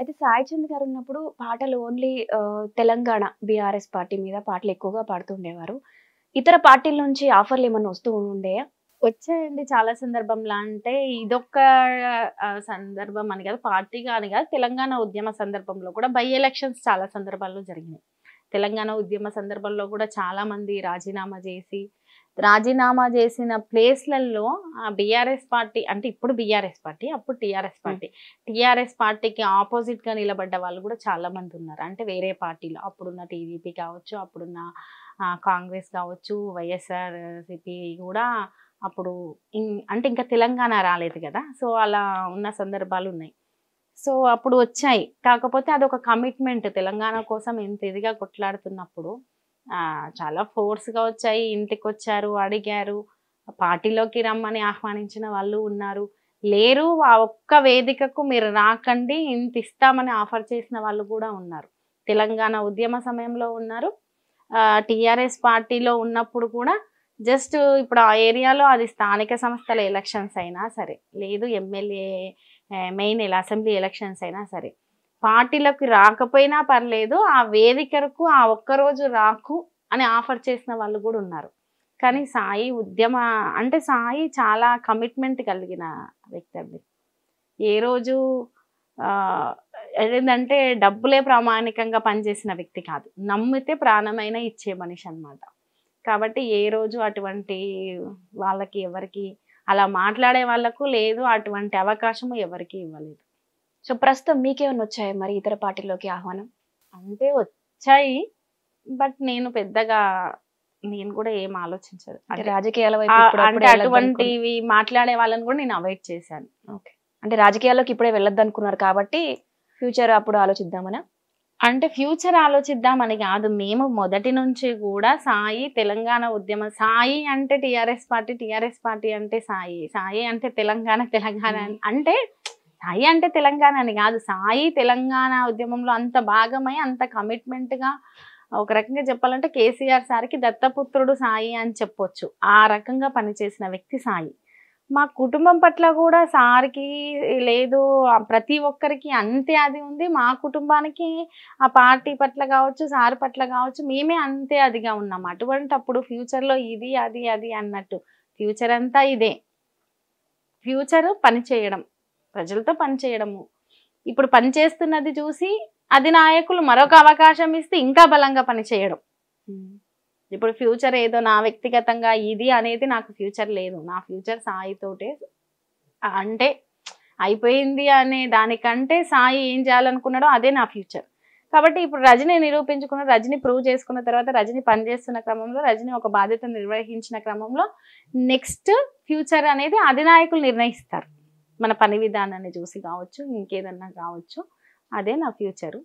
అయితే సాయి చంద్ గారు ఉన్నప్పుడు పాటలు ఓన్లీ తెలంగాణ బీఆర్ఎస్ పార్టీ మీద పాటలు ఎక్కువగా పాడుతుండేవారు ఇతర పార్టీల నుంచి ఆఫర్లు ఏమైనా వస్తూ ఉండేయా వచ్చాయండి చాలా సందర్భంలా అంటే ఇదొక సందర్భం అని కాదు పార్టీ కానీ కాదు తెలంగాణ ఉద్యమ సందర్భంలో కూడా బై ఎలక్షన్స్ చాలా సందర్భాల్లో జరిగినాయి తెలంగాణ ఉద్యమ సందర్భంలో కూడా చాలామంది రాజీనామా చేసి రాజీనామా చేసిన ప్లేస్లలో బీఆర్ఎస్ పార్టీ అంటే ఇప్పుడు బీఆర్ఎస్ పార్టీ అప్పుడు టీఆర్ఎస్ పార్టీ టీఆర్ఎస్ పార్టీకి ఆపోజిట్గా నిలబడ్డ వాళ్ళు కూడా చాలామంది ఉన్నారు అంటే వేరే పార్టీలో అప్పుడున్న టీడీపీ కావచ్చు అప్పుడున్న కాంగ్రెస్ కావచ్చు వైఎస్ఆర్ సిపి కూడా అప్పుడు అంటే ఇంకా తెలంగాణ రాలేదు కదా సో అలా ఉన్న సందర్భాలు ఉన్నాయి సో అప్పుడు వచ్చాయి కాకపోతే అదొక కమిట్మెంట్ తెలంగాణ కోసం ఇంత ఇదిగా కొట్లాడుతున్నప్పుడు చాలా ఫోర్స్గా వచ్చాయి ఇంటికి వచ్చారు అడిగారు పార్టీలోకి రమ్మని ఆహ్వానించిన వాళ్ళు ఉన్నారు లేరు ఆ ఒక్క వేదికకు మీరు రాకండి ఇంత ఇస్తామని ఆఫర్ చేసిన వాళ్ళు కూడా ఉన్నారు తెలంగాణ ఉద్యమ సమయంలో ఉన్నారు టీఆర్ఎస్ పార్టీలో ఉన్నప్పుడు కూడా జస్ట్ ఇప్పుడు ఆ ఏరియాలో అది స్థానిక సంస్థల ఎలక్షన్స్ అయినా సరే లేదు ఎమ్మెల్యే మెయిన్ అసెంబ్లీ ఎలక్షన్స్ అయినా సరే పార్టీలకు రాకపోయినా పర్లేదు ఆ వేదికకు ఆ ఒక్కరోజు రాకు అని ఆఫర్ చేసిన వాళ్ళు కూడా ఉన్నారు కానీ సాయి ఉద్యమ అంటే సాయి చాలా కమిట్మెంట్ కలిగిన వ్యక్తి అండి ఏ రోజు ఏంటంటే డబ్బులే ప్రామాణికంగా పనిచేసిన వ్యక్తి కాదు నమ్మితే ప్రాణమైనా ఇచ్చే మనిషి అనమాట కాబట్టి ఏ రోజు అటువంటి వాళ్ళకి ఎవరికి అలా మాట్లాడే వాళ్ళకు లేదు అటువంటి అవకాశము ఎవరికి ఇవ్వలేదు సో ప్రస్తుతం మీకేమైనా వచ్చాయి మరి ఇతర పార్టీలోకి ఆహ్వానం అంటే వచ్చాయి బట్ నేను పెద్దగా నేను కూడా ఏం ఆలోచించదు రాజకీయాల అంటే అటువంటివి మాట్లాడే వాళ్ళని కూడా నేను అవాయిడ్ చేశాను అంటే రాజకీయాల్లోకి ఇప్పుడే వెళ్ళొద్దు అనుకున్నారు కాబట్టి ఫ్యూచర్ అప్పుడు ఆలోచిద్దామనా అంటే ఫ్యూచర్ ఆలోచిద్దాం అని కాదు మేము మొదటి నుంచి కూడా సాయి తెలంగాణ ఉద్యమం సాయి అంటే టిఆర్ఎస్ పార్టీ టిఆర్ఎస్ పార్టీ అంటే సాయి సాయి అంటే తెలంగాణ తెలంగాణ అంటే సాయి అంటే తెలంగాణ అని కాదు సాయి తెలంగాణ ఉద్యమంలో అంత భాగమై అంత కమిట్మెంట్గా ఒక రకంగా చెప్పాలంటే కేసీఆర్ సార్కి దత్తపుత్రుడు సాయి అని చెప్పొచ్చు ఆ రకంగా పనిచేసిన వ్యక్తి సాయి మా కుటుంబం పట్ల కూడా సార్కి లేదు ప్రతి ఒక్కరికి అంతే అది ఉంది మా కుటుంబానికి ఆ పార్టీ పట్ల కావచ్చు సార్ పట్ల కావచ్చు మేమే అంతే అదిగా ఉన్నాం అటువంటి అప్పుడు ఫ్యూచర్లో ఇది అది అది అన్నట్టు ఫ్యూచర్ అంతా ఇదే ఫ్యూచర్ పని చేయడం ప్రజలతో పనిచేయడము ఇప్పుడు పనిచేస్తున్నది చూసి అది నాయకులు మరొక అవకాశం ఇస్తే ఇంకా బలంగా పనిచేయడం ఇప్పుడు ఫ్యూచర్ ఏదో నా వ్యక్తిగతంగా ఇది అనేది నాకు ఫ్యూచర్ లేదు నా ఫ్యూచర్ సాయితోటే అంటే అయిపోయింది అనే దానికంటే సాయి ఏం చేయాలనుకున్నాడో అదే నా ఫ్యూచర్ కాబట్టి ఇప్పుడు రజని నిరూపించుకున్న రజని ప్రూవ్ చేసుకున్న తర్వాత రజని పనిచేస్తున్న క్రమంలో రజని ఒక బాధ్యత నిర్వహించిన క్రమంలో నెక్స్ట్ ఫ్యూచర్ అనేది అధినాయకులు నిర్ణయిస్తారు మన పని విధానాన్ని చూసి కావచ్చు ఇంకేదన్నా కావచ్చు అదే నా ఫ్యూచరు